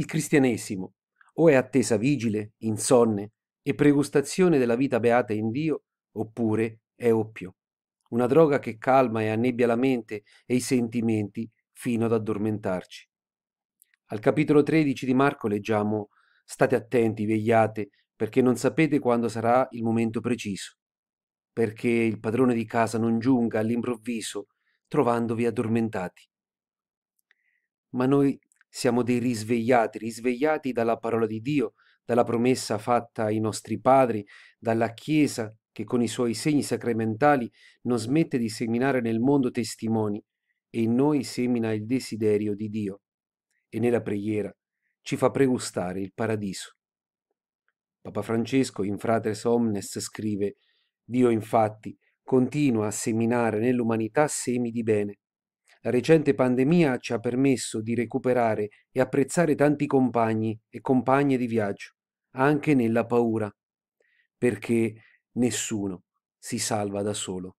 il cristianesimo o è attesa vigile, insonne e pregustazione della vita beata in Dio, oppure è oppio, una droga che calma e annebbia la mente e i sentimenti fino ad addormentarci. Al capitolo 13 di Marco leggiamo State attenti, vegliate, perché non sapete quando sarà il momento preciso, perché il padrone di casa non giunga all'improvviso, trovandovi addormentati. Ma noi siamo dei risvegliati, risvegliati dalla parola di Dio, dalla promessa fatta ai nostri padri, dalla Chiesa che con i suoi segni sacramentali non smette di seminare nel mondo testimoni e in noi semina il desiderio di Dio e nella preghiera ci fa pregustare il paradiso. Papa Francesco in Fratres Omnes scrive Dio infatti continua a seminare nell'umanità semi di bene la recente pandemia ci ha permesso di recuperare e apprezzare tanti compagni e compagne di viaggio, anche nella paura, perché nessuno si salva da solo.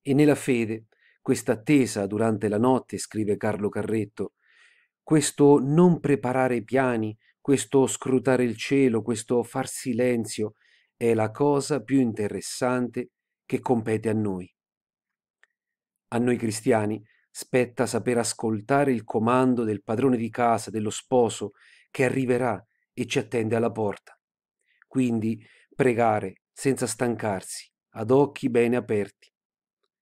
E nella fede, questa attesa durante la notte, scrive Carlo Carretto, questo non preparare i piani, questo scrutare il cielo, questo far silenzio, è la cosa più interessante che compete a noi. A noi cristiani spetta saper ascoltare il comando del padrone di casa, dello sposo, che arriverà e ci attende alla porta. Quindi pregare senza stancarsi, ad occhi bene aperti,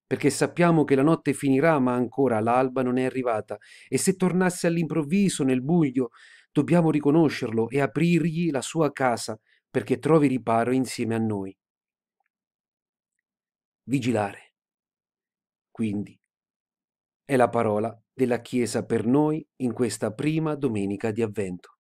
perché sappiamo che la notte finirà, ma ancora l'alba non è arrivata, e se tornasse all'improvviso nel buio, dobbiamo riconoscerlo e aprirgli la sua casa perché trovi riparo insieme a noi. Vigilare quindi. È la parola della Chiesa per noi in questa prima domenica di avvento.